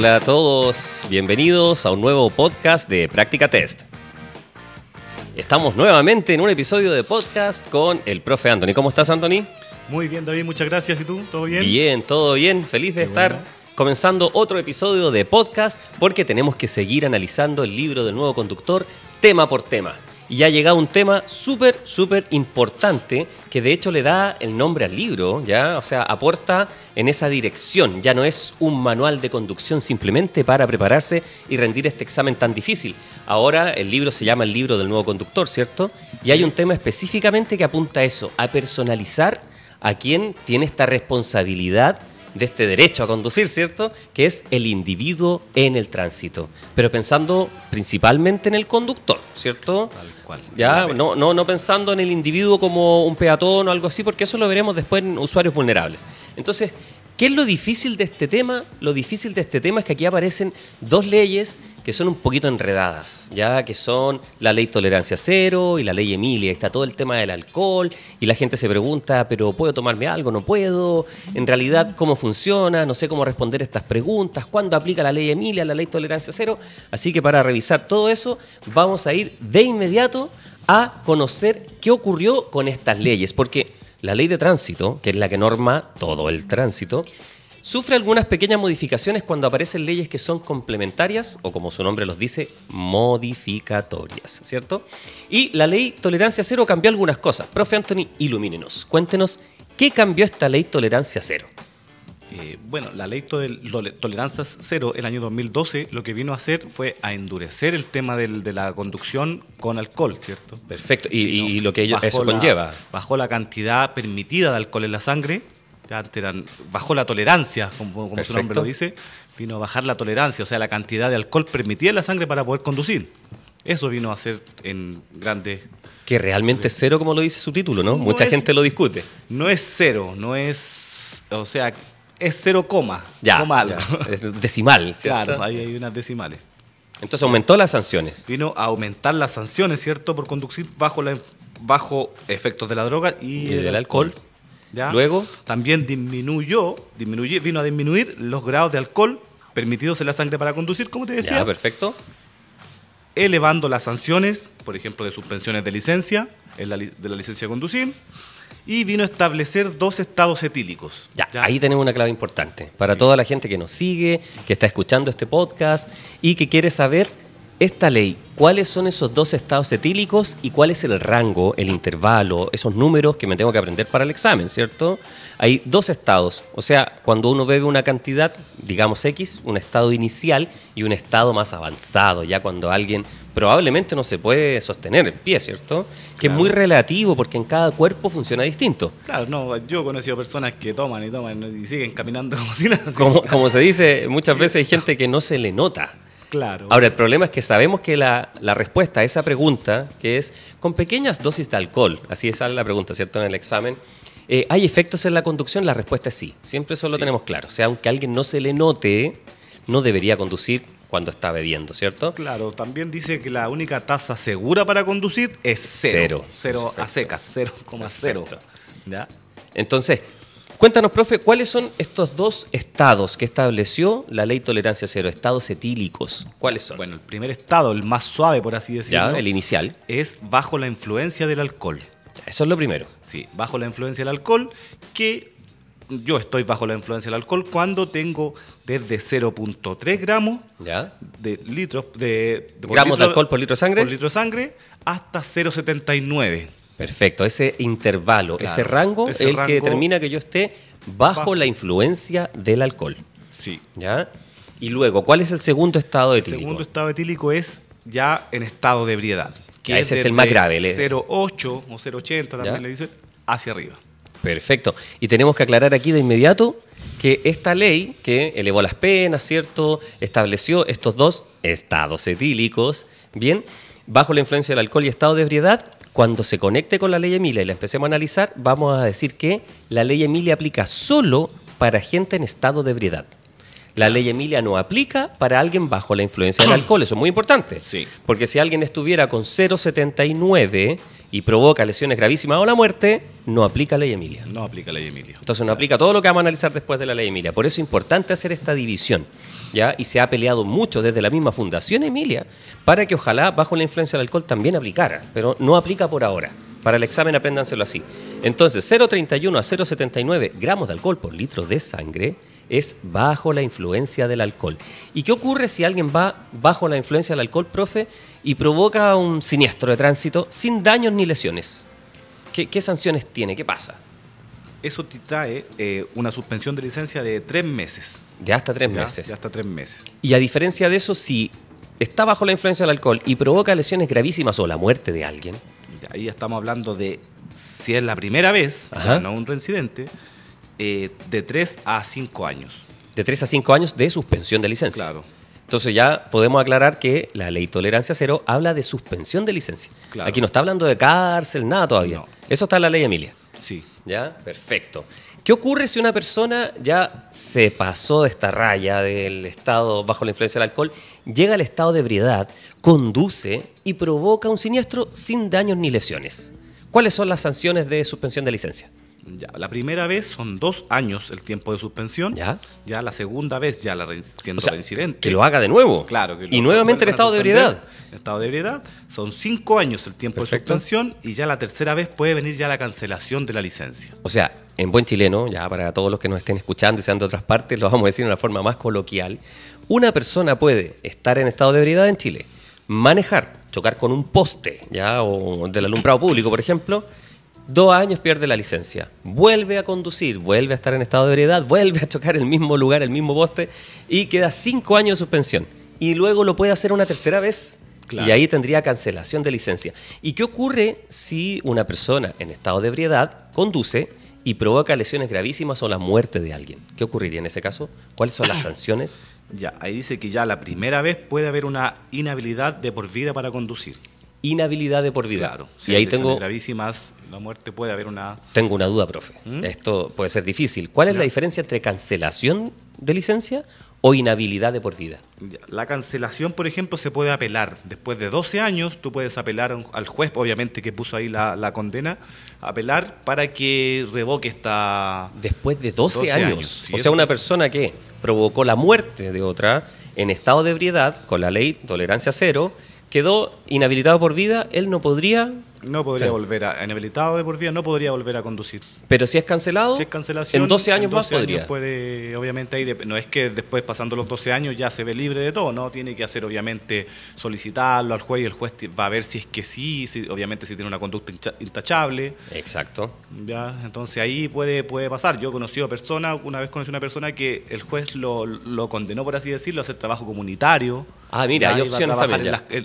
Hola a todos, bienvenidos a un nuevo podcast de Práctica Test. Estamos nuevamente en un episodio de podcast con el profe Anthony. ¿Cómo estás, Anthony? Muy bien, David, muchas gracias. ¿Y tú? ¿Todo bien? Bien, todo bien. Feliz de estar comenzando otro episodio de podcast porque tenemos que seguir analizando el libro del nuevo conductor tema por tema. Y ha llegado un tema súper, súper importante que de hecho le da el nombre al libro, ¿ya? O sea, aporta en esa dirección. Ya no es un manual de conducción simplemente para prepararse y rendir este examen tan difícil. Ahora el libro se llama El libro del nuevo conductor, ¿cierto? Y hay un tema específicamente que apunta a eso, a personalizar a quien tiene esta responsabilidad de este derecho a conducir, ¿cierto? Que es el individuo en el tránsito, pero pensando principalmente en el conductor, ¿cierto? Tal cual. Ya, no, no, no pensando en el individuo como un peatón o algo así, porque eso lo veremos después en usuarios vulnerables. Entonces, ¿qué es lo difícil de este tema? Lo difícil de este tema es que aquí aparecen dos leyes que son un poquito enredadas, ya que son la ley tolerancia cero y la ley Emilia, está todo el tema del alcohol y la gente se pregunta, pero ¿puedo tomarme algo? ¿No puedo? En realidad, ¿cómo funciona? No sé cómo responder estas preguntas, ¿cuándo aplica la ley Emilia, la ley tolerancia cero? Así que para revisar todo eso, vamos a ir de inmediato a conocer qué ocurrió con estas leyes, porque la ley de tránsito, que es la que norma todo el tránsito, sufre algunas pequeñas modificaciones cuando aparecen leyes que son complementarias o como su nombre los dice, modificatorias, ¿cierto? Y la ley tolerancia cero cambió algunas cosas. Profe Anthony, ilumínenos, cuéntenos qué cambió esta ley tolerancia cero. Eh, bueno, la ley tolerancia cero el año 2012 lo que vino a hacer fue a endurecer el tema de la conducción con alcohol, ¿cierto? Perfecto, y, lo que eso conlleva. bajó la cantidad permitida de alcohol en la sangre bajó la tolerancia, como, su nombre lo dice, vino a bajar la tolerancia, o sea, la cantidad de alcohol permitida en la sangre para poder conducir. Eso vino a ser en grandes... Que realmente es cero, como lo dice su título, ¿no? Mucha gente lo discute. No es cero, no es... O sea, es cero coma. Ya, decimal. ¿cierto? Claro, ahí hay unas decimales. Entonces aumentó las sanciones. Vino a aumentar las sanciones, ¿cierto? Por conducir bajo, bajo efectos de la droga y, del alcohol Luego también disminuyó, vino a disminuir los grados de alcohol permitidos en la sangre para conducir, como te decía. Ya, perfecto. Elevando las sanciones, por ejemplo, de suspensiones de licencia, de la licencia de conducir. Y vino a establecer dos estados etílicos. Ya, ahí tenemos una clave importante para toda la gente que nos sigue, que está escuchando este podcast y que quiere saber esta ley, ¿cuáles son esos dos estados etílicos y cuál es el rango, el intervalo, esos números que me tengo que aprender para el examen, ¿cierto? Hay dos estados, o sea, cuando uno bebe una cantidad, digamos X, un estado inicial y un estado más avanzado, ya cuando alguien probablemente no se puede sostener en pie, ¿cierto? Que es muy relativo porque en cada cuerpo funciona distinto. Claro, no, yo he conocido personas que toman y toman y siguen caminando como si nada. como se dice, muchas veces hay gente que no se le nota. Claro. Ahora, el problema es que sabemos que la, respuesta a esa pregunta, que es con pequeñas dosis de alcohol, así es la pregunta, ¿cierto? En el examen, eh, ¿hay efectos en la conducción? La respuesta es sí. Siempre eso lo tenemos claro. O sea, aunque a alguien no se le note, no debería conducir cuando está bebiendo, ¿cierto? Claro, también dice que la única tasa segura para conducir es cero. Cero. Cero a secas, 0,0. Cero. Entonces, Cuéntanos, profe, ¿cuáles son estos dos estados que estableció la ley tolerancia cero? Estados etílicos. ¿Cuáles son? Bueno, el primer estado, el más suave, por así decirlo. el inicial. Es bajo la influencia del alcohol. Eso es lo primero. Sí, bajo la influencia del alcohol, que yo estoy bajo la influencia del alcohol cuando tengo desde 0.3 gramos de litros de, gramos de alcohol por litro de sangre por litro de sangre hasta 0.79 Perfecto, ese intervalo, ese rango es el que determina que yo esté bajo, la influencia del alcohol. Sí. ¿Ya? Y luego, ¿cuál es el segundo estado etílico? El segundo estado etílico es ya en estado de ebriedad. Que ese es, el más grave. 0,8 o 0,80 también le dicen, hacia arriba. Perfecto. Y tenemos que aclarar aquí de inmediato que esta ley que elevó las penas, ¿cierto? Estableció estos dos estados etílicos, bien, bajo la influencia del alcohol y estado de ebriedad, cuando se conecte con la ley Emilia y la empecemos a analizar, vamos a decir que la ley Emilia aplica solo para gente en estado de ebriedad. La ley Emilia no aplica para alguien bajo la influencia del alcohol, eso es muy importante. Porque si alguien estuviera con 0,79 y provoca lesiones gravísimas o la muerte, no aplica la ley Emilia. No aplica la ley Emilia. Entonces no aplica todo lo que vamos a analizar después de la ley Emilia. Por eso es importante hacer esta división. ¿ya? y se ha peleado mucho desde la misma Fundación Emilia para que ojalá bajo la influencia del alcohol también aplicara, pero no aplica por ahora. Para el examen apréndanselo así. Entonces, 0,31 a 0,79 gramos de alcohol por litro de sangre es bajo la influencia del alcohol. ¿Y qué ocurre si alguien va bajo la influencia del alcohol, profe, y provoca un siniestro de tránsito sin daños ni lesiones? ¿Qué, sanciones tiene? ¿Qué pasa? Eso te trae eh, una suspensión de licencia de tres meses. De hasta tres meses. De hasta tres meses. Y a diferencia de eso, si está bajo la influencia del alcohol y provoca lesiones gravísimas o la muerte de alguien. Ahí estamos hablando de, si es la primera vez, no un reincidente, eh, de tres a cinco años. De tres a cinco años de suspensión de licencia. Claro. Entonces ya podemos aclarar que la ley tolerancia cero habla de suspensión de licencia. Aquí no está hablando de cárcel, nada todavía. Eso está en la ley Emilia. Sí, ¿Ya? Perfecto. ¿Qué ocurre si una persona ya se pasó de esta raya del estado bajo la influencia del alcohol, llega al estado de ebriedad, conduce y provoca un siniestro sin daños ni lesiones? ¿Cuáles son las sanciones de suspensión de licencia? la primera vez son dos años el tiempo de suspensión. Ya. la segunda vez ya la siendo Que lo haga de nuevo. Claro. y nuevamente el estado de ebriedad. estado de ebriedad. Son cinco años el tiempo de suspensión y ya la tercera vez puede venir ya la cancelación de la licencia. O sea, en buen chileno, ya para todos los que nos estén escuchando y sean de otras partes, lo vamos a decir de una forma más coloquial. Una persona puede estar en estado de ebriedad en Chile, manejar, chocar con un poste, ya, o del alumbrado público, por ejemplo Dos años pierde la licencia, vuelve a conducir, vuelve a estar en estado de ebriedad, vuelve a chocar el mismo lugar, el mismo poste y queda cinco años de suspensión. Y luego lo puede hacer una tercera vez. Y ahí tendría cancelación de licencia. ¿Y qué ocurre si una persona en estado de ebriedad conduce y provoca lesiones gravísimas o la muerte de alguien? ¿Qué ocurriría en ese caso? ¿Cuáles son las sanciones? Ya, ahí dice que ya la primera vez puede haber una inhabilidad de por vida para conducir inhabilidad de por vida. si ahí tengo gravísimas, la muerte puede haber una Tengo una duda, profe. ¿Mm? Esto puede ser difícil. ¿Cuál es la diferencia entre cancelación de licencia o inhabilidad de por vida? La cancelación, por ejemplo, se puede apelar. Después de 12 años, tú puedes apelar al juez, obviamente, que puso ahí la, condena, apelar para que revoque esta... Después de 12, años. años. O sea, una persona que provocó la muerte de otra en estado de ebriedad, con la ley tolerancia cero, quedó inhabilitado por vida, él no podría... No podría volver a... Inhabilitado de por vida, no podría volver a conducir. Pero si es cancelado, si es cancelación, en 12 años más podría. Puede, obviamente, ahí no es que después, pasando los 12 años, ya se ve libre de todo, ¿no? Tiene que hacer, obviamente, solicitarlo al juez y el juez va a ver si es que sí, si, obviamente si tiene una conducta intachable. Exacto. ¿ya? Entonces ahí puede, puede pasar. Yo he conocido personas, una vez conocí una persona que el juez lo, lo condenó, por así decirlo, a hacer trabajo comunitario Ah, mira, hay opciones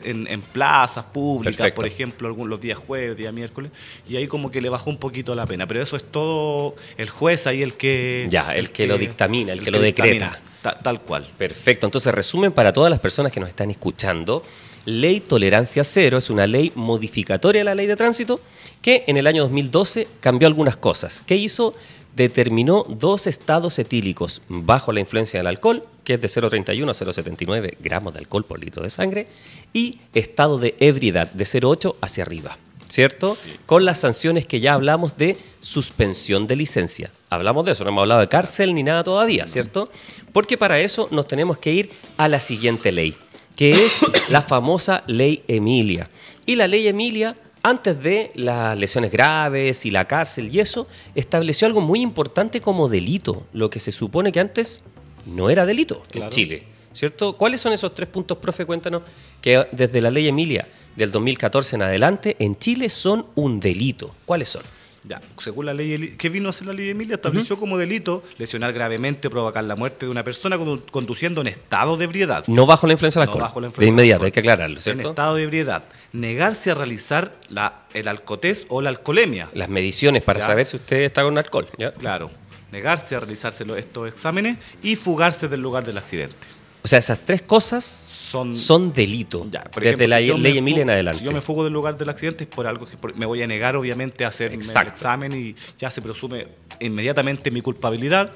En, plazas públicas, por ejemplo, algunos, los días jueves, día miércoles, y ahí como que le bajó un poquito la pena. Pero eso es todo el juez ahí el que. Ya, el, que, lo dictamina, el, que, lo decreta. tal cual. Perfecto. Entonces, resumen para todas las personas que nos están escuchando. Ley Tolerancia Cero es una ley modificatoria a la ley de tránsito que en el año 2012 cambió algunas cosas. ¿Qué hizo? determinó dos estados etílicos bajo la influencia del alcohol, que es de 0,31 a 0,79 gramos de alcohol por litro de sangre, y estado de ebriedad de 0,8 hacia arriba. ¿Cierto? Con las sanciones que ya hablamos de suspensión de licencia. Hablamos de eso, no hemos hablado de cárcel ni nada todavía, ¿cierto? Porque para eso nos tenemos que ir a la siguiente ley, que es la famosa ley Emilia. Y la ley Emilia antes de las lesiones graves y la cárcel y eso, estableció algo muy importante como delito, lo que se supone que antes no era delito en Chile. ¿Cierto? ¿Cuáles son esos tres puntos, profe? Cuéntanos, que desde la ley Emilia del 2014 en adelante en Chile son un delito. ¿Cuáles son? Ya, según la ley que vino a hacer la ley de Emilia, estableció como delito lesionar gravemente o provocar la muerte de una persona conduciendo en estado de ebriedad. No bajo la influencia del alcohol. la influencia de inmediato, hay que aclararlo, En estado de ebriedad. Negarse a realizar la, el alcotés o la alcoholemia. Las mediciones para saber si usted está con alcohol. Claro. Negarse a realizarse estos exámenes y fugarse del lugar del accidente. O sea, esas tres cosas son, delitos, delito desde la ley Emilia en adelante. Si yo me fugo del lugar del accidente es por algo que me voy a negar, obviamente, a hacer el examen y ya se presume inmediatamente mi culpabilidad.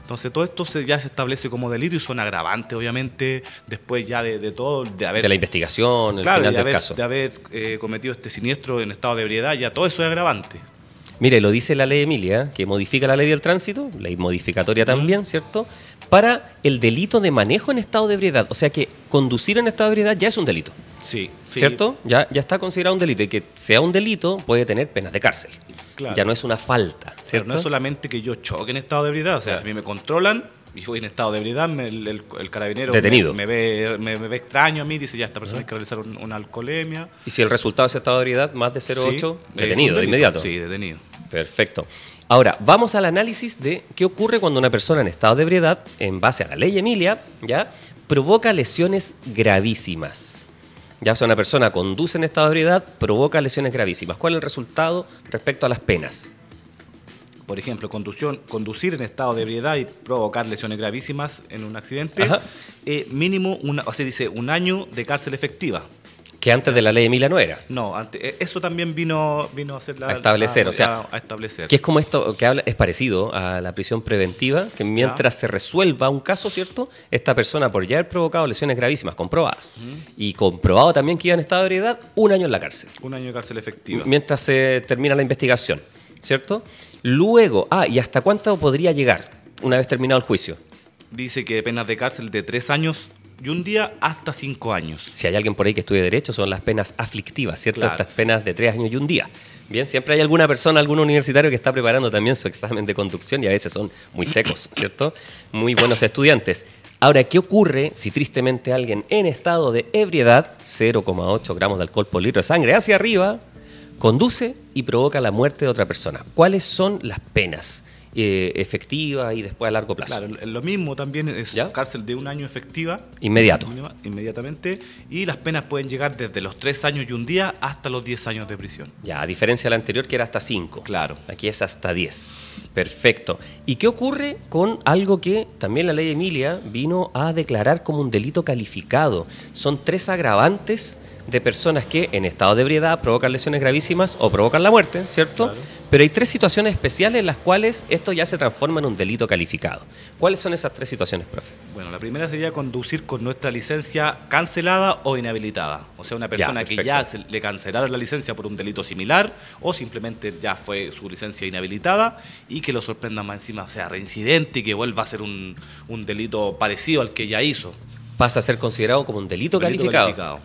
Entonces todo esto ya se establece como delito y son agravantes, obviamente, después ya de, todo, de haber... De la investigación, de haber, eh, cometido este siniestro en estado de ebriedad, ya todo eso es agravante. Mire, lo dice la ley Emilia, que modifica la ley del tránsito, ley modificatoria también, ¿cierto? Para el delito de manejo en estado de ebriedad. O sea que conducir en estado de ebriedad ya es un delito. Sí. ¿Cierto? Ya, ya está considerado un delito. Y que sea un delito puede tener penas de cárcel. Ya no es una falta. ¿cierto? Pero no es solamente que yo choque en estado de ebriedad. O sea, a mí me controlan y voy en estado de ebriedad. el, carabinero Me, ve, me, ve extraño a mí. Dice, ya, esta persona hay que realizar una alcoholemia. Y si el resultado es estado de ebriedad, más de 0,8, detenido de inmediato. Sí, detenido. Perfecto. Ahora, vamos al análisis de qué ocurre cuando una persona en estado de ebriedad, en base a la ley Emilia, ¿ya? provoca lesiones gravísimas. Ya sea una persona conduce en estado de ebriedad, provoca lesiones gravísimas. ¿Cuál es el resultado respecto a las penas? por ejemplo, conducir en estado de ebriedad y provocar lesiones gravísimas en un accidente, eh, mínimo, dice un año de cárcel efectiva. Que antes de la ley de Mila no era. No, eh, eso también vino, vino a ser la. A establecer, o sea. A, establecer. Que es como esto, que habla, es parecido a la prisión preventiva, que mientras se resuelva un caso, ¿cierto? Esta persona, por ya haber provocado lesiones gravísimas, comprobadas, y comprobado también que iba en estado de heredad, un año en la cárcel. Un año de cárcel efectiva. Mientras se termina la investigación, ¿cierto? Luego, ah, ¿y hasta cuánto podría llegar una vez terminado el juicio? Dice que penas de cárcel de tres años y un día hasta cinco años. Si hay alguien por ahí que estudie Derecho, son las penas aflictivas, ¿cierto? Estas penas de tres años y un día. Bien, siempre hay alguna persona, algún universitario que está preparando también su examen de conducción y a veces son muy secos, ¿cierto? Muy buenos estudiantes. Ahora, ¿qué ocurre si tristemente alguien en estado de ebriedad, 0,8 gramos de alcohol por litro de sangre hacia arriba, conduce y provoca la muerte de otra persona? ¿Cuáles son las penas? Eh, efectiva y después a largo plazo. Claro, lo mismo también es cárcel de un año efectiva. Inmediato. Inmediatamente. Y las penas pueden llegar desde los tres años y un día hasta los diez años de prisión. Ya, a diferencia de la anterior que era hasta cinco. Claro. Aquí es hasta diez. Perfecto. ¿Y qué ocurre con algo que también la ley Emilia vino a declarar como un delito calificado? Son tres agravantes de personas que en estado de ebriedad provocan lesiones gravísimas o provocan la muerte, ¿cierto? Pero hay tres situaciones especiales en las cuales esto ya se transforma en un delito calificado. ¿Cuáles son esas tres situaciones, profe? Bueno, la primera sería conducir con nuestra licencia cancelada o inhabilitada. O sea, una persona que ya le cancelaron la licencia por un delito similar o simplemente ya fue su licencia inhabilitada y que lo sorprenda más encima, o sea, reincidente y que vuelva a ser un, delito parecido al que ya hizo. Pasa a ser considerado como un delito, calificado.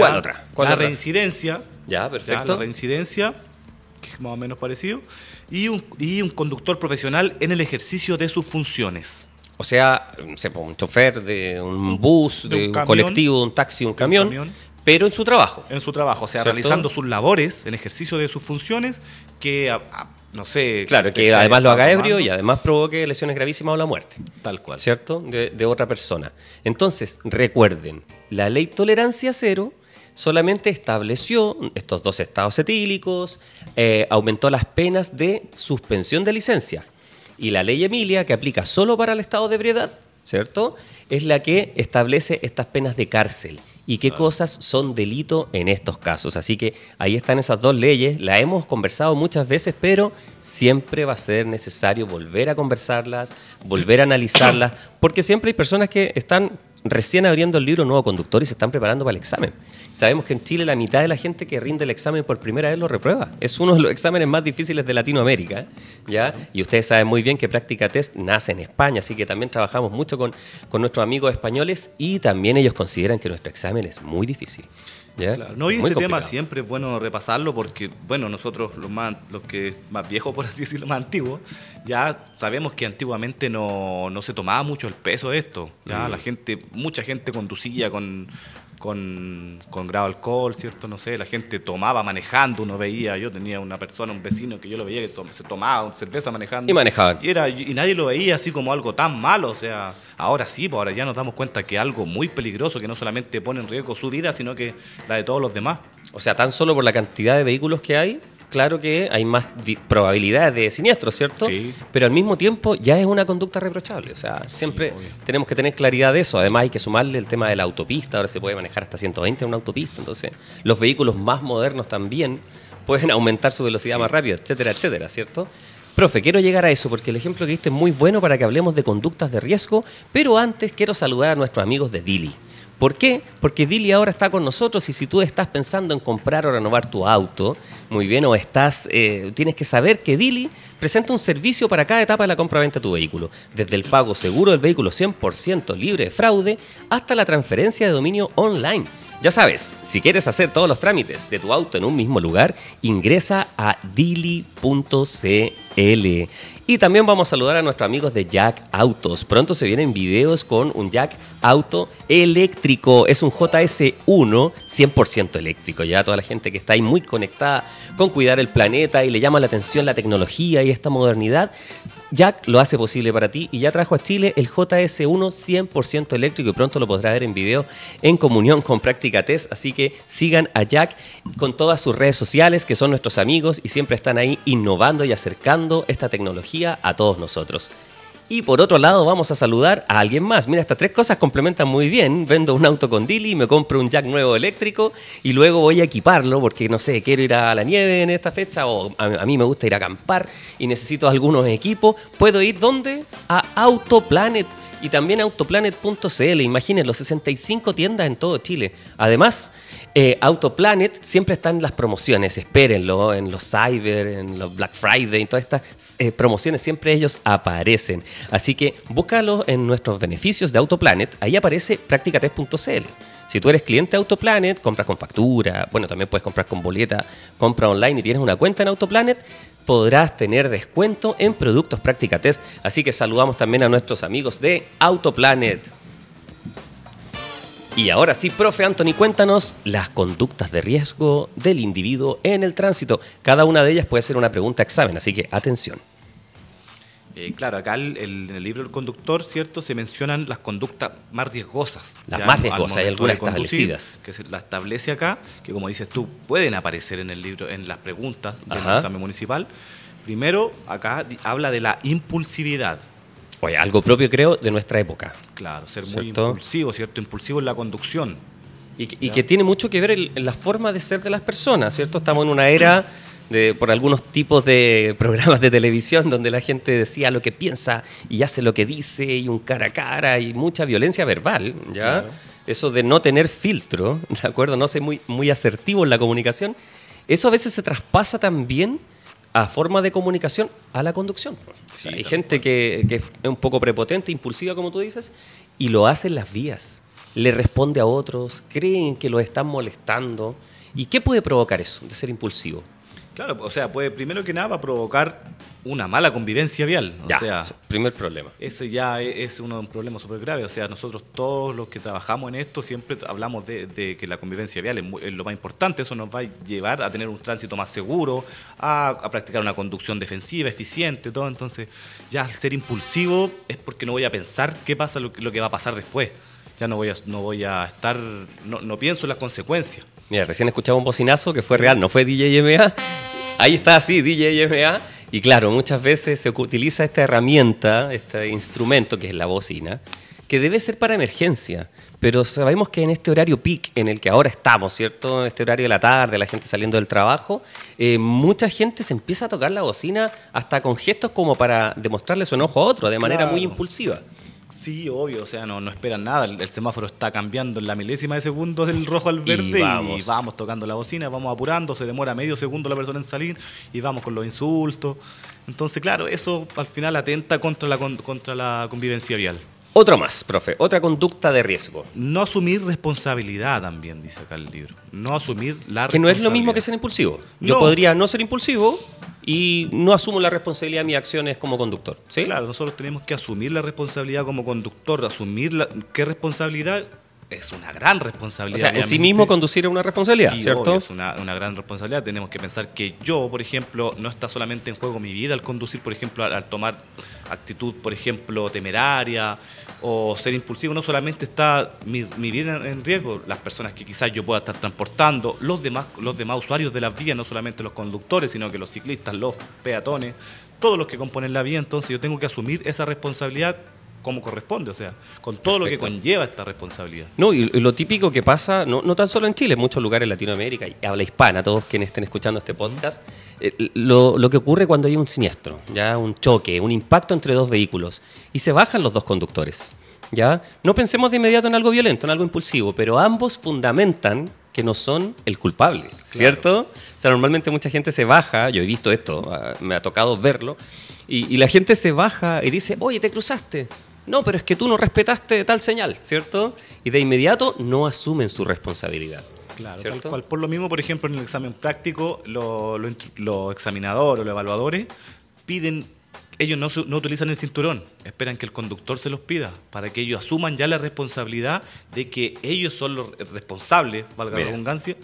¿Cuál otra? la reincidencia. Ya, perfecto. la reincidencia, que es más o menos parecido. Y un, conductor profesional en el ejercicio de sus funciones. O sea, un chofer de un bus, de, un, colectivo, un taxi, un camión, pero en su trabajo. En su trabajo, o sea, realizando sus labores, el ejercicio de sus funciones, que, no sé... Claro, que, además lo haga ebrio y además provoque lesiones gravísimas o la muerte. Tal cual. ¿Cierto? de otra persona. Entonces, recuerden, la ley tolerancia cero solamente estableció estos dos estados etílicos, eh, aumentó las penas de suspensión de licencia. Y la ley Emilia, que aplica solo para el estado de ebriedad, ¿cierto? Es la que establece estas penas de cárcel y qué ah. cosas son delito en estos casos. Así que ahí están esas dos leyes, la hemos conversado muchas veces, pero siempre va a ser necesario volver a conversarlas, volver a analizarlas, porque siempre hay personas que están recién abriendo el libro Nuevo Conductor y se están preparando para el examen. Sabemos que en Chile la mitad de la gente que rinde el examen por primera vez lo reprueba. Es uno de los exámenes más difíciles de Latinoamérica, ¿ya? Y ustedes saben muy bien que Práctica Test nace en España, así que también trabajamos mucho con, con nuestros amigos españoles y también ellos consideran que nuestro examen es muy difícil. No, y este tema siempre es bueno repasarlo porque, bueno, nosotros los más, los que más viejos, por así decirlo, más antiguos, ya sabemos que antiguamente no, no se tomaba mucho el peso de esto. Ya mm. la gente, mucha gente conducía con, con, con grado alcohol, ¿cierto? No sé, la gente tomaba manejando, uno veía, yo tenía una persona, un vecino que yo lo veía que se tomaba cerveza manejando. Y manejaban. Y, era, y nadie lo veía así como algo tan malo, o sea, ahora sí, pues, ahora ya nos damos cuenta que algo muy peligroso que no solamente pone en riesgo su vida, sino que la de todos los demás. O sea, tan solo por la cantidad de vehículos que hay, claro que hay más probabilidades de siniestro, ¿cierto? Sí. Pero al mismo tiempo ya es una conducta reprochable. O sea, siempre tenemos que tener claridad de eso. Además hay que sumarle el tema de la autopista. Ahora se puede manejar hasta 120 en una autopista. Entonces, los vehículos más modernos también pueden aumentar su velocidad más rápido, etcétera, etcétera, ¿cierto? Profe, quiero llegar a eso porque el ejemplo que diste es muy bueno para que hablemos de conductas de riesgo, pero antes quiero saludar a nuestros amigos de Dili. ¿Por qué? Porque Dili ahora está con nosotros y si tú estás pensando en comprar o renovar tu auto, muy bien, o estás, eh, tienes que saber que Dili presenta un servicio para cada etapa de la compra-venta de tu vehículo, desde el pago seguro del vehículo 100% libre de fraude hasta la transferencia de dominio online ya sabes, si quieres hacer todos los trámites de tu auto en un mismo lugar, ingresa a dili.cl. Y también vamos a saludar a nuestros amigos de Jack Autos. Pronto se vienen videos con un Jack Auto eléctrico. Es un JS1 100% eléctrico. Ya toda la gente que está ahí muy conectada con cuidar el planeta y le llama la atención la tecnología y esta modernidad, Jack lo hace posible para ti y ya trajo a Chile el JS1 100% eléctrico y pronto lo podrás ver en video en comunión con Práctica Test. Así que sigan a Jack con todas sus redes sociales, que son nuestros amigos y siempre están ahí innovando y acercando esta tecnología a todos nosotros. Y por otro lado, vamos a saludar a alguien más. Mira, estas tres cosas complementan muy bien. Vendo un auto con Dili, me compro un jack nuevo eléctrico y luego voy a equiparlo porque, no sé, quiero ir a la nieve en esta fecha o a, mí me gusta ir a acampar y necesito algunos equipos. ¿Puedo ir dónde? A Autoplanet y también autoplanet.cl. Imaginen, los 65 tiendas en todo Chile. Además, eh, Autoplanet siempre están las promociones, espérenlo, en los Cyber, en los Black Friday, en todas estas eh, promociones siempre ellos aparecen. Así que búscalos en nuestros beneficios de Autoplanet, ahí aparece practicatest.cl. Si tú eres cliente de Autoplanet, compras con factura, bueno, también puedes comprar con boleta, compra online y tienes una cuenta en Autoplanet, podrás tener descuento en productos Práctica Test. Así que saludamos también a nuestros amigos de Autoplanet. Y ahora sí, profe Anthony, cuéntanos las conductas de riesgo del individuo en el tránsito. Cada una de ellas puede ser una pregunta examen, así que atención. Eh, claro, acá en el libro El Conductor, ¿cierto? Se mencionan las conductas más riesgosas. Las más riesgosas, hay algunas establecidas. Que se las establece acá, que como dices tú, pueden aparecer en el libro, en las preguntas del examen municipal. Primero, acá habla de la impulsividad. Oye, algo propio creo de nuestra época. Claro, ser muy impulsivo, ¿cierto? Impulsivo en la conducción. Y, y que tiene mucho que ver en la forma de ser de las personas, ¿cierto? Estamos en una era por algunos tipos de programas de televisión donde la gente decía lo que piensa y hace lo que dice y un cara a cara y mucha violencia verbal, ¿ya? Eso de no tener filtro, ¿de acuerdo? No ser muy, muy asertivo en la comunicación. Eso a veces se traspasa también a forma de comunicación a la conducción. Hay gente que, es un poco prepotente, impulsiva, como tú dices, y lo hace en las vías. Le responde a otros, creen que lo están molestando. ¿Y qué puede provocar eso de ser impulsivo? Claro, o sea, puede primero que nada va a provocar una mala convivencia vial. O ya, sea, primer problema. Ese ya e, es uno, de un problema súper grave. O sea, nosotros todos los que trabajamos en esto siempre hablamos de, que la convivencia vial es, lo más importante. Eso nos va a llevar a tener un tránsito más seguro, a, practicar una conducción defensiva, eficiente, todo. Entonces, ya ser impulsivo es porque no voy a pensar qué pasa, lo, que va a pasar después. Ya no voy a, no voy a estar, no pienso en las consecuencias. Mira, recién escuchaba un bocinazo que fue real, no fue DJ Ahí está, sí, DJ Y claro, muchas veces se utiliza esta herramienta, este instrumento que es la bocina, que debe ser para emergencia, pero sabemos que en este horario peak en el que ahora estamos, ¿cierto? En Este horario de la tarde, la gente saliendo del trabajo, eh, mucha gente se empieza a tocar la bocina hasta con gestos como para demostrarle su enojo a otro de manera muy impulsiva. Sí, obvio, o sea, no, no esperan nada. El, semáforo está cambiando en la milésima de segundo del rojo al verde y vamos. tocando la bocina, vamos apurando, se demora medio segundo la persona en salir y vamos con los insultos. Entonces, claro, eso al final atenta contra la, contra la convivencia vial. Otra más, profe, otra conducta de riesgo. No asumir responsabilidad también, dice acá el libro. No asumir la Que no es lo mismo que ser impulsivo. Yo podría no ser impulsivo, y no asumo la responsabilidad de mis acciones como conductor. ¿sí? Claro, nosotros tenemos que asumir la responsabilidad como conductor, asumir la, qué responsabilidad es una gran responsabilidad. O sea, en sí mismo conducir es una responsabilidad, ¿cierto? es una, gran responsabilidad. Tenemos que pensar que yo, por ejemplo, no está solamente en juego mi vida al conducir, por ejemplo, al, tomar actitud, por ejemplo, temeraria o ser impulsivo, no solamente está mi, vida en, riesgo, las personas que quizás yo pueda estar transportando, los demás, los demás usuarios de la vía, no solamente los conductores, sino que los ciclistas, los peatones, todos los que componen la vía, entonces yo tengo que asumir esa responsabilidad como corresponde, o sea, con todo lo que conlleva esta responsabilidad. No, y lo típico que pasa, no, no tan solo en Chile, en muchos lugares en Latinoamérica, y habla hispana, todos quienes estén escuchando este podcast, eh, lo, lo, que ocurre cuando hay un siniestro, ya un choque, un impacto entre dos vehículos, y se bajan los dos conductores. ¿Ya? No pensemos de inmediato en algo violento, en algo impulsivo, pero ambos fundamentan que no son el culpable, ¿cierto? O sea, normalmente mucha gente se baja, yo he visto esto, ah, me ha tocado verlo, y, y la gente se baja y dice, oye, te cruzaste, no, pero es que tú no respetaste tal señal, ¿cierto? Y de inmediato no asumen su responsabilidad. Claro, cual. Por lo mismo, por ejemplo, en el examen práctico, los examinadores o los evaluadores piden ellos no, utilizan el cinturón, esperan que el conductor se los pida, para que ellos asuman ya la responsabilidad de que ellos son los responsables, valga la redundancia,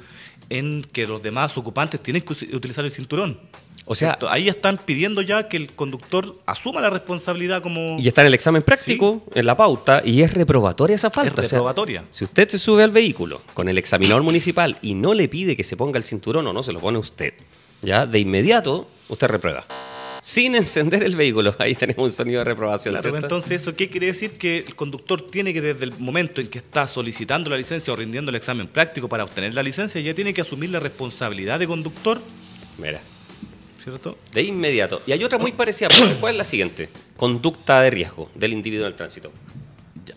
en que los demás ocupantes tienen que utilizar el cinturón. O sea, ahí están pidiendo ya que el conductor asuma la responsabilidad como... Y está en el examen práctico, en la pauta, y es reprobatoria esa falta. Es reprobatoria. si usted se sube al vehículo con el examinador municipal y no le pide que se ponga el cinturón o no se lo pone usted, ya de inmediato usted reprueba sin encender el vehículo. Ahí tenemos un sonido de reprobación. entonces, ¿eso qué quiere decir? Que el conductor tiene que, desde el momento en que está solicitando la licencia o rindiendo el examen práctico para obtener la licencia, ya tiene que asumir la responsabilidad de conductor. Mira. ¿Cierto? De inmediato. Y hay otra muy parecida, ¿cuál es la siguiente? Conducta de riesgo del individuo en el tránsito.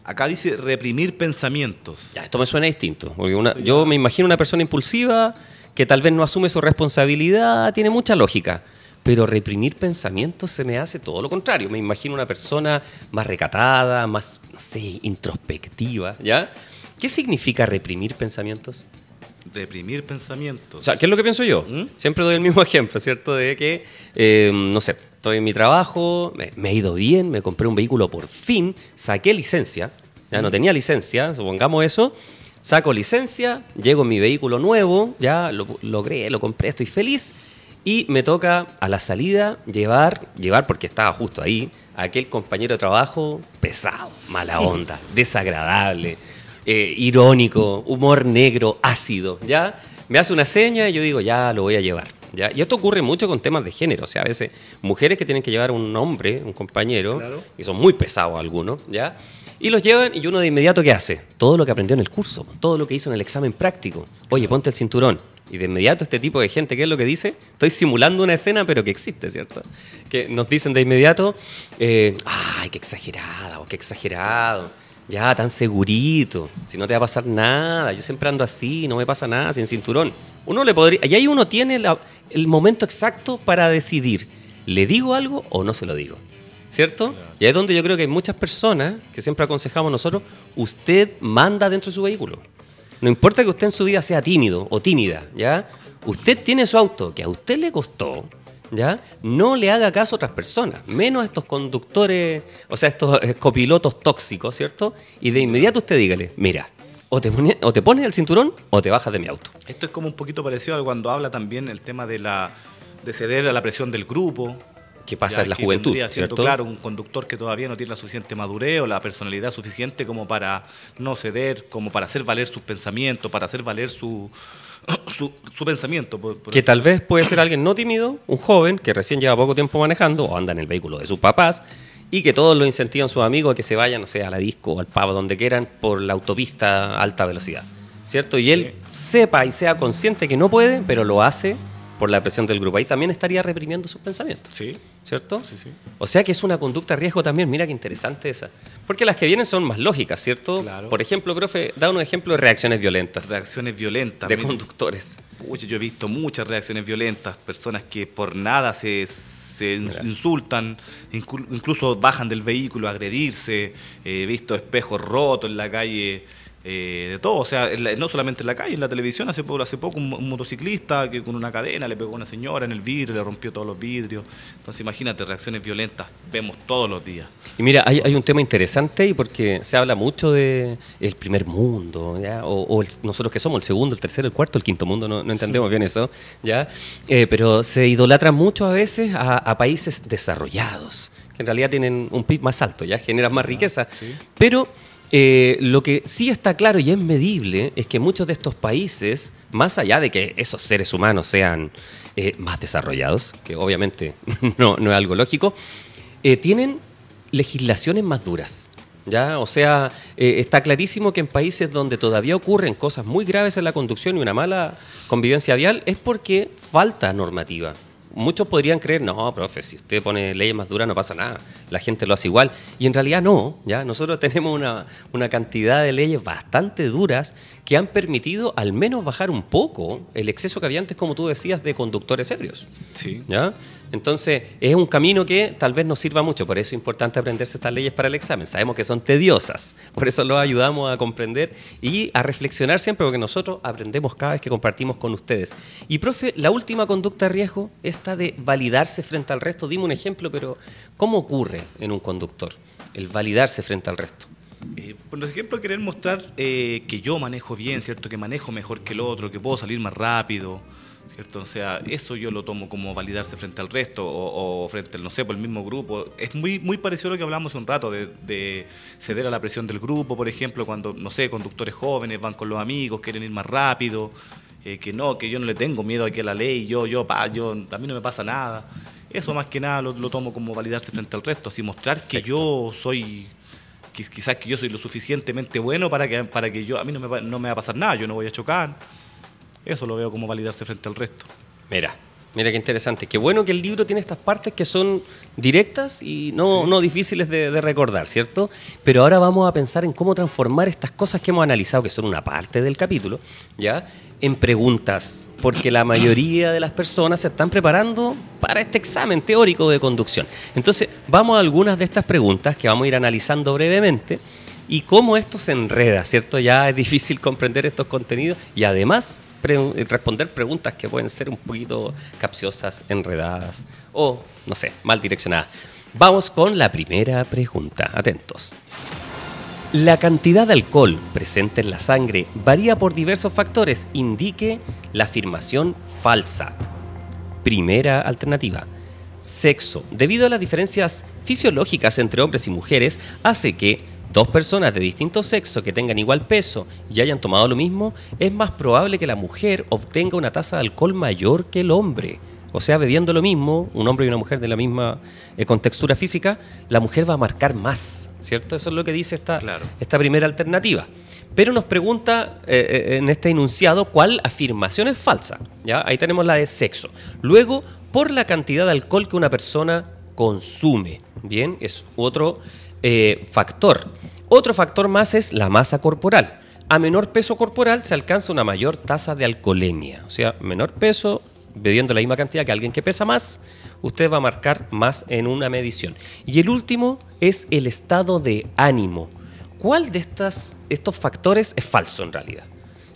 Acá dice reprimir pensamientos. Ya, esto me suena distinto. yo me imagino una persona impulsiva que tal vez no asume su responsabilidad, tiene mucha lógica pero reprimir pensamientos se me hace todo lo contrario. Me imagino una persona más recatada, más, no sé, introspectiva, ¿ya? ¿Qué significa reprimir pensamientos? Reprimir pensamientos. ¿qué es lo que pienso yo? ¿Mm? Siempre doy el mismo ejemplo, ¿cierto? De que, em, no sé, estoy en mi trabajo, me, he ido bien, me compré un vehículo por fin, saqué licencia, ya no ¿Mm? tenía licencia, supongamos eso, saco licencia, llego en mi vehículo nuevo, ya lo logré, lo compré, estoy feliz, y me toca a la salida llevar, llevar porque estaba justo ahí, a aquel compañero de trabajo pesado, mala onda, desagradable, eh, irónico, humor negro, ácido, ¿ya? Me hace una seña y yo digo, ya lo voy a llevar. ¿ya? Y esto ocurre mucho con temas de género, o sea, a veces mujeres que tienen que llevar un hombre, un compañero, y son muy pesados algunos, ¿ya? Y los llevan y uno de inmediato ¿qué hace? Todo lo que aprendió en el curso, todo lo que hizo en el examen práctico. Oye, ponte el cinturón. Y de inmediato este tipo de gente, ¿qué es lo que dice? Estoy simulando una escena, pero que existe, ¿cierto? Que nos dicen de inmediato, eh, ay, qué exagerada, o qué exagerado, ya, tan segurito, si no te va a pasar nada, yo siempre ando así, no me pasa nada, sin cinturón. Uno le podría, y ahí uno tiene el momento exacto para decidir, ¿le digo algo o no se lo digo? ¿cierto? Y ahí es donde yo creo que hay muchas personas que siempre aconsejamos nosotros, usted manda dentro de su vehículo. No importa que usted en su vida sea tímido o tímida, ¿ya? Usted tiene su auto que a usted le costó, ¿ya? No le haga caso a otras personas, menos a estos conductores, o sea, estos eh, copilotos tóxicos, ¿cierto? Y de inmediato usted dígale, mira, o te, o te pones el cinturón o te bajas de mi auto. Esto es como un poquito parecido a cuando habla también el tema de la de ceder a la presión del grupo, que pasa en la juventud. ¿cierto? claro, un conductor que todavía no tiene la suficiente madurez o la personalidad suficiente como para no ceder, como para hacer valer sus pensamientos, para hacer valer su, su, pensamiento. que tal vez puede ser alguien no tímido, un joven que recién lleva poco tiempo manejando o anda en el vehículo de sus papás y que todos lo incentivan sus amigos a que se vayan, o sea, a la disco o al pavo, donde quieran, por la autopista a alta velocidad. ¿Cierto? Y él sepa y sea consciente que no puede, pero lo hace por la presión del grupo. Ahí también estaría reprimiendo sus pensamientos. Sí, ¿cierto? Sí, sí. O sea que es una conducta riesgo también, mira qué interesante esa. Porque las que vienen son más lógicas, ¿cierto? Por ejemplo, profe, da un ejemplo de reacciones violentas. Reacciones violentas. De conductores. Pucha, yo he visto muchas reacciones violentas, personas que por nada se, se insultan, incluso bajan del vehículo a agredirse, he visto espejos rotos en la calle eh, de todo, o sea, no solamente en la calle, en la televisión, hace poco, hace poco un, motociclista que con una cadena le pegó a una señora en el vidrio, le rompió todos los vidrios, entonces imagínate, reacciones violentas vemos todos los días. Y mira, hay, un tema interesante y porque se habla mucho de el primer mundo, o, nosotros que somos el segundo, el tercero, el cuarto, el quinto mundo, no, entendemos bien eso, ¿ya? Eh, pero se idolatra mucho a veces a, países desarrollados, que en realidad tienen un PIB más alto, ¿ya? generan más riqueza, pero eh, lo que sí está claro y es medible es que muchos de estos países, más allá de que esos seres humanos sean eh, más desarrollados, que obviamente no, es algo lógico, eh, tienen legislaciones más duras. ¿ya? O sea, está clarísimo que en países donde todavía ocurren cosas muy graves en la conducción y una mala convivencia vial es porque falta normativa muchos podrían creer, no, profe, si usted pone leyes más duras no pasa nada, la gente lo hace igual. Y en realidad no, ¿ya? Nosotros tenemos una, cantidad de leyes bastante duras que han permitido al menos bajar un poco el exceso que había antes, como tú decías, de conductores ebrios. Sí. ¿Ya? Entonces, es un camino que tal vez nos sirva mucho, por eso es importante aprenderse estas leyes para el examen. Sabemos que son tediosas, por eso los ayudamos a comprender y a reflexionar siempre, porque nosotros aprendemos cada vez que compartimos con ustedes. Y, profe, la última conducta de riesgo, esta de validarse frente al resto. Dime un ejemplo, pero ¿cómo ocurre en un conductor el validarse frente al resto? Eh, por por ejemplo, querer mostrar eh, que yo manejo bien, ¿cierto? Que manejo mejor que el otro, que puedo salir más rápido, ¿cierto? eso yo lo tomo como validarse frente al resto o, frente no sé, por el mismo grupo. Es muy, muy parecido a lo que hablamos un rato, de, ceder a la presión del grupo, por ejemplo, cuando, no sé, conductores jóvenes van con los amigos, quieren ir más rápido, eh, que no, que yo no le tengo miedo a que la ley, yo, yo, pa, yo, a mí no me pasa nada. Eso más que nada lo, tomo como validarse frente al resto, así mostrar que yo soy quizás que yo soy lo suficientemente bueno para que, para que yo, a mí no me va a pasar nada, yo no voy a chocar, eso lo veo como validarse frente al resto. Mira, mira qué interesante. Qué bueno que el libro tiene estas partes que son directas y no, difíciles de, de, recordar, ¿cierto? Pero ahora vamos a pensar en cómo transformar estas cosas que hemos analizado, que son una parte del capítulo, ¿ya? En preguntas, porque la mayoría de las personas se están preparando para este examen teórico de conducción. Entonces, vamos a algunas de estas preguntas que vamos a ir analizando brevemente y cómo esto se enreda, ¿cierto? Ya es difícil comprender estos contenidos y además responder preguntas que pueden ser un poquito capciosas, enredadas o, no sé, mal direccionadas. Vamos con la primera pregunta. Atentos. La cantidad de alcohol presente en la sangre varía por diversos factores. Indique la afirmación falsa. Primera alternativa. Sexo. Debido a las diferencias fisiológicas entre hombres y mujeres, hace que dos personas de distinto sexo que tengan igual peso y hayan tomado lo mismo, es más probable que la mujer obtenga una tasa de alcohol mayor que el hombre. O sea, bebiendo lo mismo, un hombre y una mujer de la misma eh, contextura física, la mujer va a marcar más, ¿cierto? Eso es lo que dice esta, esta primera alternativa. Pero nos pregunta eh, eh, en este enunciado cuál afirmación es falsa. ¿ya? Ahí tenemos la de sexo. Luego, por la cantidad de alcohol que una persona consume. Bien, es otro eh, factor. Otro factor más es la masa corporal. A menor peso corporal se alcanza una mayor tasa de alcoholemia. O sea, menor peso, bebiendo la misma cantidad que alguien que pesa más, usted va a marcar más en una medición. Y el último es el estado de ánimo. ¿Cuál de estas, estos factores es falso en realidad?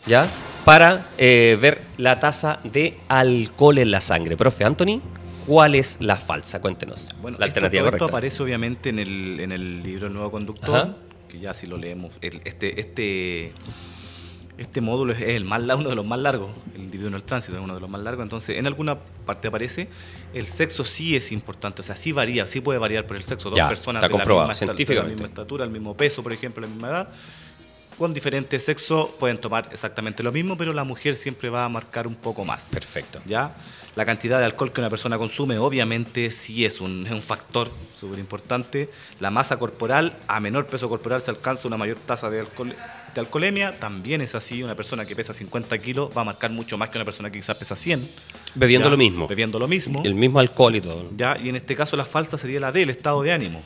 ¿Ya? Para eh, ver la tasa de alcohol en la sangre. Profe, Anthony. ¿Cuál es la falsa? Cuéntenos. Bueno, la alternativa Esto aparece obviamente en el, libro El Nuevo Conductor, que ya si lo leemos, este, este, este módulo es el más, uno de los más largos, el individuo en el tránsito es uno de los más largos, entonces en alguna parte aparece, el sexo sí es importante, o sea, sí varía, sí puede variar por el sexo, dos personas de la misma, estatura, el mismo peso, por ejemplo, la misma edad, con diferente sexo pueden tomar exactamente lo mismo, pero la mujer siempre va a marcar un poco más. Perfecto. ¿Ya? La cantidad de alcohol que una persona consume, obviamente, sí es un, factor súper importante. La masa corporal, a menor peso corporal se alcanza una mayor tasa de, alcoholemia. También es así, una persona que pesa 50 kilos va a marcar mucho más que una persona que quizás pesa 100. Bebiendo lo mismo. Bebiendo lo mismo. El mismo alcohol y todo. ¿Ya? Y en este caso la falsa sería la del estado de ánimo.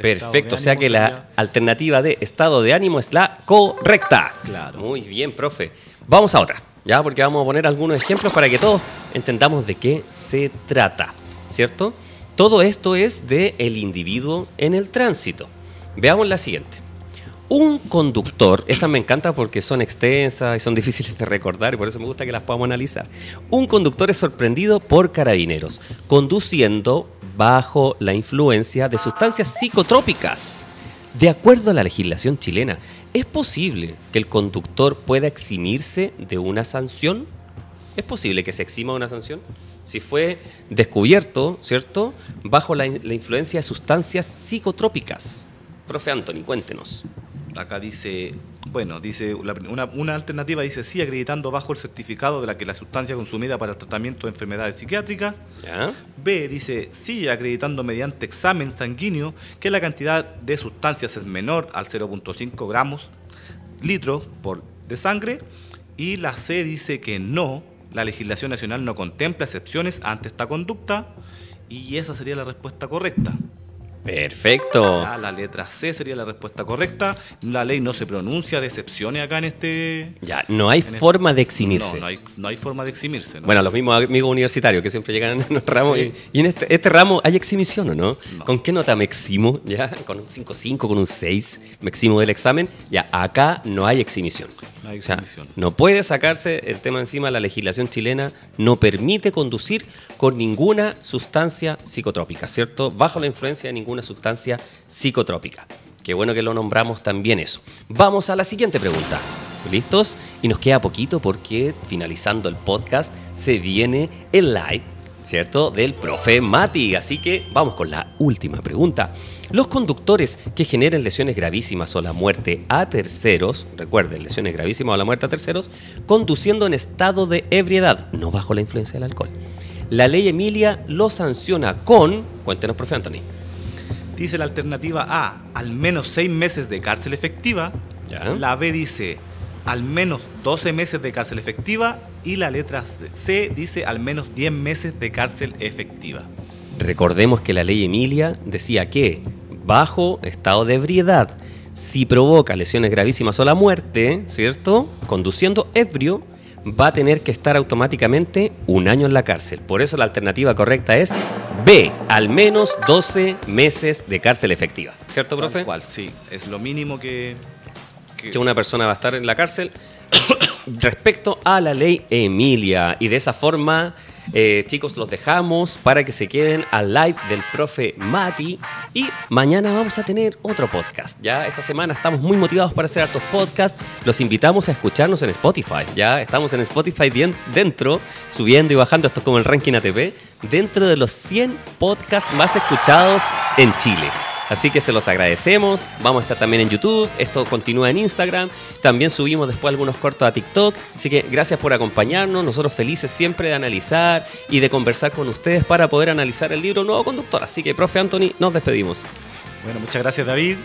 Perfecto, o sea que la alternativa de estado de ánimo es la correcta. Claro. Muy bien, profe. Vamos a otra, ya, porque vamos a poner algunos ejemplos para que todos entendamos de qué se trata, ¿cierto? Todo esto es de el individuo en el tránsito. Veamos la siguiente un conductor, estas me encanta porque son extensas y son difíciles de recordar y por eso me gusta que las podamos analizar. Un conductor es sorprendido por carabineros conduciendo bajo la influencia de sustancias psicotrópicas. De acuerdo a la legislación chilena, ¿es posible que el conductor pueda eximirse de una sanción? ¿Es posible que se exima de una sanción? Si fue descubierto, ¿cierto? Bajo la, la influencia de sustancias psicotrópicas. Profe Anthony, cuéntenos acá dice, bueno, dice una, alternativa dice sí, acreditando bajo el certificado de la que la sustancia consumida para el tratamiento de enfermedades psiquiátricas. B dice sí, acreditando mediante examen sanguíneo que la cantidad de sustancias es menor al 0.5 gramos litro de sangre. Y la C dice que no, la legislación nacional no contempla excepciones ante esta conducta. Y esa sería la respuesta correcta. Perfecto. Ah, la letra C sería la respuesta correcta. La ley no se pronuncia de excepciones acá en este. Ya, no hay este- forma de eximirse. No, no hay, forma de eximirse. Bueno, los mismos amigos universitarios que siempre llegan a nuestro ramos. Y, en este, este ramo hay exhibición, ¿o no? ¿Con qué nota me eximo? ¿Ya? ¿Con un 5-5, con un 6? ¿Me eximo del examen? Ya, acá no hay exhibición. No hay no puede sacarse el tema encima. La legislación chilena no permite conducir con ninguna sustancia psicotrópica, ¿cierto? Bajo la influencia de ninguna una sustancia psicotrópica. Qué bueno que lo nombramos también eso. Vamos a la siguiente pregunta. ¿Listos? Y nos queda poquito porque finalizando el podcast se viene el live, ¿cierto? Del profe Mati. Así que vamos con la última pregunta. Los conductores que generen lesiones gravísimas o la muerte a terceros, recuerden, lesiones gravísimas o la muerte a terceros, conduciendo en estado de ebriedad, no bajo la influencia del alcohol. La ley Emilia lo sanciona con, cuéntenos profe Anthony, dice la alternativa A, al menos seis meses de cárcel efectiva. La B dice, al menos 12 meses de cárcel efectiva. Y la letra C dice, al menos 10 meses de cárcel efectiva. Recordemos que la ley Emilia decía que, bajo estado de ebriedad, si provoca lesiones gravísimas o la muerte, ¿cierto? Conduciendo ebrio, va a tener que estar automáticamente un año en la cárcel. Por eso la alternativa correcta es B, al menos 12 meses de cárcel efectiva. ¿Cierto, profe? sí, es lo mínimo que... que una persona va a estar en la cárcel respecto a la ley Emilia. Y de esa forma eh, chicos, los dejamos para que se queden al live del profe Mati. Y mañana vamos a tener otro podcast. Ya esta semana estamos muy motivados para hacer otros podcasts. Los invitamos a escucharnos en Spotify. Ya estamos en Spotify dentro, subiendo y bajando. Esto es como el ranking ATP. Dentro de los 100 podcasts más escuchados en Chile. Así que se los agradecemos. Vamos a estar también en YouTube. Esto continúa en Instagram. También subimos después algunos cortos a TikTok. Así que gracias por acompañarnos. Nosotros felices siempre de analizar y de conversar con ustedes para poder analizar el libro Nuevo Conductor. Así que, profe Anthony, nos despedimos. Bueno, muchas gracias David.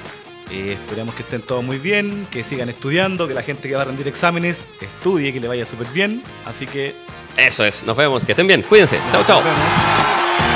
Eh, esperamos que estén todos muy bien, que sigan estudiando, que la gente que va a rendir exámenes estudie, que le vaya súper bien. Así que... Eso es, nos vemos, que estén bien, cuídense. Chao, chao.